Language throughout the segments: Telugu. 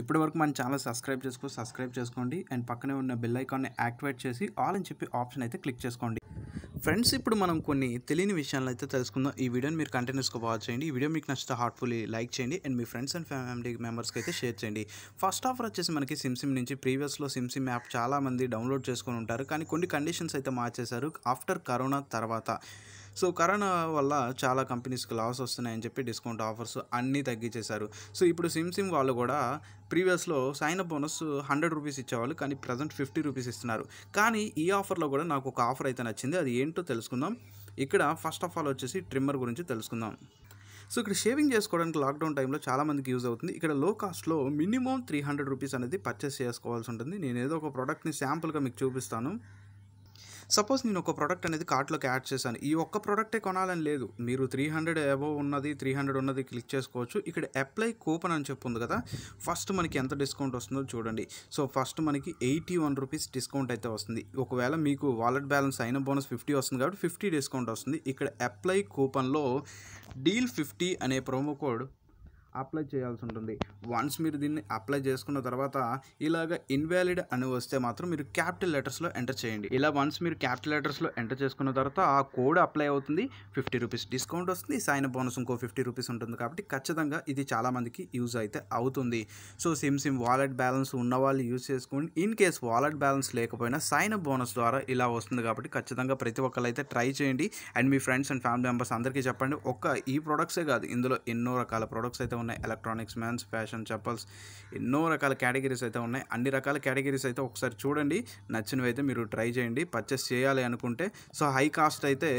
ఇప్పటి వరకు మన ఛానల్ సబ్స్క్రైబ్ చేసుకో సబ్స్క్రైబ్ చేసుకోండి అండ్ పక్కనే ఉన్న బెల్ ఐకాన్ని యాక్టివేట్ చేసి ఆల్ అని చెప్పి ఆప్షన్ అయితే క్లిక్ చేసుకోండి ఫ్రెండ్స్ ఇప్పుడు మనం కొన్ని తెలియని విషయాలను అయితే తెలుసుకుందాం ఈ వీడియోని మీరు కంటిన్యూస్గా వాచ్ చేయండి ఈ వీడియో మీకు నచ్చితే హార్ట్ఫుల్లీ లైక్ చేయండి అండ్ మీ ఫ్రెండ్స్ అండ్ ఫ్యామిలీ మెంబర్స్కి అయితే షేర్ చేయండి ఫస్ట్ ఆఫర్ వచ్చేసి మనకి సిమ్సిమ్ నుంచి ప్రీవియస్లో సిమ్సిమ్ యాప్ చాలామంది డౌన్లోడ్ చేసుకొని ఉంటారు కానీ కొన్ని కండిషన్స్ అయితే మార్చేశారు ఆఫ్టర్ కరోనా తర్వాత సో కరోనా వల్ల చాలా కంపెనీస్కి లాస్ వస్తున్నాయని చెప్పి డిస్కౌంట్ ఆఫర్స్ అన్నీ తగ్గించేశారు సో ఇప్పుడు సిమ్ సిమ్ వాళ్ళు కూడా ప్రీవియస్లో sign up bonus hundred rupees ఇచ్చేవాళ్ళు కానీ ప్రజెంట్ ఫిఫ్టీ రూపీస్ ఇస్తున్నారు కానీ ఈ ఆఫర్లో కూడా నాకు ఒక ఆఫర్ అయితే నచ్చింది అది ఏంటో తెలుసుకుందాం ఇక్కడ ఫస్ట్ ఆఫ్ ఆల్ వచ్చేసి ట్రిమ్మర్ గురించి తెలుసుకుందాం సో ఇక్కడ షేవింగ్ చేసుకోవడానికి లాక్డౌన్ టైంలో చాలామందికి యూజ్ అవుతుంది ఇక్కడ లో కాస్ట్లో మినిమం త్రీ హండ్రెడ్ రూపీస్ అనేది పర్చేస్ చేసుకోవాల్సి ఉంటుంది నేను ఏదో ఒక ప్రోడక్ట్ని శాంపుల్గా మీకు చూపిస్తాను సపోజ్ నేను ఒక ప్రోడక్ట్ అనేది కార్ట్లోకి యాడ్ చేశాను ఈ ఒక్క ప్రోడక్టే కొనాలని లేదు మీరు త్రీ హండ్రెడ్ అబోవ్ ఉన్నది త్రీ హండ్రెడ్ ఉన్నది క్లిక్ చేసుకోవచ్చు ఇక్కడ అప్లై కూపన్ అని చెప్పింది కదా ఫస్ట్ మనకి ఎంత డిస్కౌంట్ వస్తుందో చూడండి సో ఫస్ట్ మనకి ఎయిటీ వన్ రూపీస్ డిస్కౌంట్ అయితే వస్తుంది ఒకవేళ మీకు వాలెట్ బ్యాలెన్స్ అయిన బోనస్ ఫిఫ్టీ వస్తుంది కాబట్టి ఫిఫ్టీ డిస్కౌంట్ వస్తుంది ఇక్కడ అప్లై కూపన్లో డీల్ ఫిఫ్టీ అనే ప్రోమో కోడ్ అప్లై చేయాల్సి ఉంటుంది వన్స్ మీరు దీన్ని అప్లై చేసుకున్న తర్వాత ఇలాగ ఇన్వాలిడ్ అని వస్తే మాత్రం మీరు క్యాపిటల్ లెటర్స్లో ఎంటర్ చేయండి ఇలా వన్స్ మీరు క్యాపిటల్ లెటర్స్లో ఎంటర్ చేసుకున్న తర్వాత ఆ కోడ్ అప్లై అవుతుంది ఫిఫ్టీ రూపీస్ డిస్కౌంట్ వస్తుంది సైన్ బోనస్ ఇంకో ఫిఫ్టీ రూపీస్ ఉంటుంది కాబట్టి ఖచ్చితంగా ఇది చాలామందికి యూజ్ అయితే అవుతుంది so Simsim wallet balance ఉన్న వాళ్ళు యూజ్ చేసుకోండి ఇన్ కేస్ వాలెట్ బ్యాలెన్స్ లేకపోయినా సైన్ బోనస్ ద్వారా ఇలా వస్తుంది కాబట్టి ఖచ్చితంగా ప్రతి ఒక్కరు అయితే ట్రై చేయండి అండ్ మీ ఫ్రెండ్స్ అండ్ ఫ్యామిలీ మెంబర్స్ అందరికీ చెప్పండి ఒక్క ఈ ప్రొడక్ట్సే కాదు ఇందులో ఎన్నో రకాల ప్రొడక్ట్స్ అయితే ఉన్నాయి ఉన్నాయి ఎలక్ట్రానిక్స్ మ్యాన్స్ ఫ్యాషన్ చెప్పల్స్ ఎన్నో రకాల కేటగిరీస్ అయితే ఉన్నాయి అన్ని రకాల కేటగిరీస్ అయితే ఒకసారి చూడండి నచ్చినవి అయితే మీరు ట్రై చేయండి పర్చేస్ చేయాలి అనుకుంటే సో హై కాస్ట్ అయితే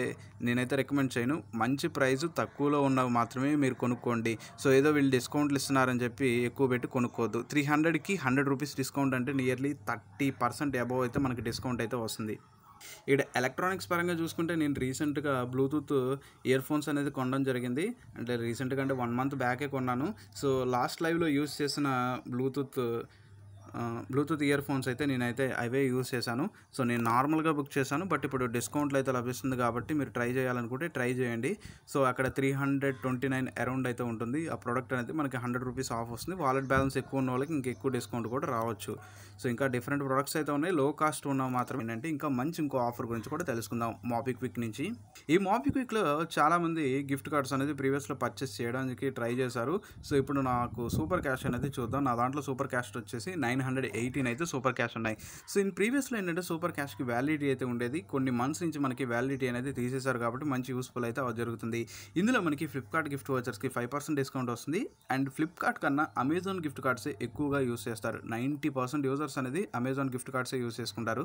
నేనైతే రికమెండ్ చేయను మంచి ప్రైస్ తక్కువలో ఉన్నవి మాత్రమే మీరు కొనుక్కోండి సో ఏదో వీళ్ళు డిస్కౌంట్లు ఇస్తున్నారని చెప్పి ఎక్కువ పెట్టి కొనుక్కోవద్దు త్రీ హండ్రెడ్కి హండ్రెడ్ రూపీస్ డిస్కౌంట్ అంటే నియర్లీ థర్టీ పర్సెంట్ అబవ్ అయితే మనకి డిస్కౌంట్ అయితే వస్తుంది ఇక్కడ ఎలక్ట్రానిక్స్ పరంగా చూసుకుంటే నేను రీసెంట్గా బ్లూటూత్ ఇయర్ ఫోన్స్ అనేది కొనడం జరిగింది అంటే రీసెంట్గా అంటే వన్ మంత్ బ్యాకే కొన్నాను సో లాస్ట్ లైవ్లో యూస్ చేసిన బ్లూటూత్ బ్లూటూత్ ఇయర్ ఫోన్స్ అయితే నేనైతే అవే యూస్ చేశాను సో నేను నార్మల్గా బుక్ చేశాను బట్ ఇప్పుడు డిస్కౌంట్లు అయితే లభిస్తుంది కాబట్టి మీరు ట్రై చేయాలనుకుంటే ట్రై చేయండి సో అక్కడ three hundred twenty nine around అయితే ఉంటుంది ఆ ప్రోడక్ట్ అనేది మనకి హండ్రెడ్ రూపీస్ ఆఫ్ వస్తుంది వాలెట్ బ్యాలెన్స్ ఎక్కువ ఉన్న వాళ్ళకి ఇంకా ఎక్కువ డిస్కౌంట్ కూడా రావచ్చు సో ఇంకా డిఫరెంట్ ప్రొడక్ట్స్ అయితే ఉన్నాయి లో కాస్ట్ ఉన్న మాత్రం ఏంటంటే ఇంకా మంచి ఇంకో ఆఫర్ గురించి కూడా తెలుసుకుందాం మాపిక్ విక్ నుంచి ఈ మాపిక్ విక్లో చాలామంది గిఫ్ట్ కార్డ్స్ అనేది ప్రీవియస్లో పర్చేస్ చేయడానికి ట్రై చేశారు సో ఇప్పుడు నాకు సూపర్ క్యాష్ అనేది చూద్దాం నా దాంట్లో సూపర్ క్యాష్ వచ్చేసి నైన్ నైన్ హండ్రెడ్ ఎయిటీన్ అయితే సూపర్ క్యాష్ ఉన్నాయి సో ఇన్ ప్రీవియస్లో ఏంటంటే సూపర్ క్యాష్కి వ్యాలిడిటీ అయితే ఉండేది కొన్ని మంత్స్ నుంచి మనకి వ్యాలిడిటీ అనేది తీసేశారు కాబట్టి మంచి యూస్ఫుల్ అయితే జరుగుతుంది ఇందులో మనకి ఫ్లిప్కార్ట్ గిఫ్ట్ వచ్చర్స్కి ఫైవ్ పర్సెంట్ డిస్కౌంట్ వస్తుంది అండ్ ఫ్లిప్కార్ట్ కన్నా అమెజాన్ గిఫ్ట్ కార్డ్సే ఎక్కువగా యూస్ చేస్తారు నైంటీ పర్సెంట్ యూజర్స్ అనేది అమెజాన్ గిఫ్ట్ కార్డ్సే యూస్ చేసుకుంటారు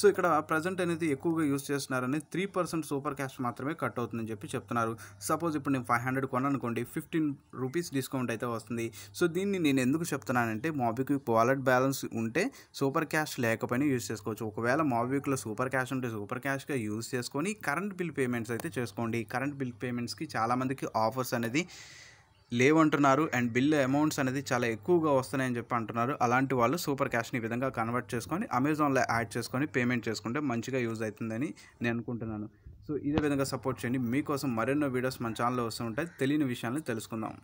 సో ఇక్కడ ప్రజెంట్ అనేది ఎక్కువగా యూస్ చేస్తున్నారని త్రీ పర్సెంట్ సూపర్ క్యాష్ మాత్రమే కట్ అవుతుందని చెప్పి చెప్తున్నారు సపోజ్ ఇప్పుడు నేను ఫైవ్ హండ్రెడ్ కొననుకోండి ఫిఫ్టీన్ రూపీస్ డిస్కౌంట్ అయితే వస్తుంది సో దీన్ని నేను ఎందుకు చెప్తున్నానంటే మాబిక్విక్ వాలెట్ బ్యాలెన్స్ ఉంటే సూపర్ క్యాష్ లేకపోయినా యూజ్ చేసుకోవచ్చు ఒకవేళ మావిక్లో సూపర్ క్యాష్ ఉంటే సూపర్ క్యాష్గా యూజ్ చేసుకొని కరెంట్ బిల్ పేమెంట్స్ అయితే చేసుకోండి కరెంట్ బిల్ పేమెంట్స్కి చాలామందికి ఆఫర్స్ అనేది లేవంటున్నారు అండ్ బిల్ అమౌంట్స్ అనేది చాలా ఎక్కువగా వస్తున్నాయని చెప్పి అంటున్నారు అలాంటి వాళ్ళు సూపర్ క్యాష్ని ఈ విధంగా కన్వర్ట్ చేసుకొని అమెజాన్లో యాడ్ చేసుకొని పేమెంట్ చేసుకుంటే మంచిగా యూజ్ అవుతుందని నేను అనుకుంటున్నాను సో ఇదే విధంగా సపోర్ట్ చేయండి మీకోసం మరెన్నో వీడియోస్ మన ఛానల్లో వస్తూ ఉంటాయి తెలియని విషయాలను తెలుసుకుందాం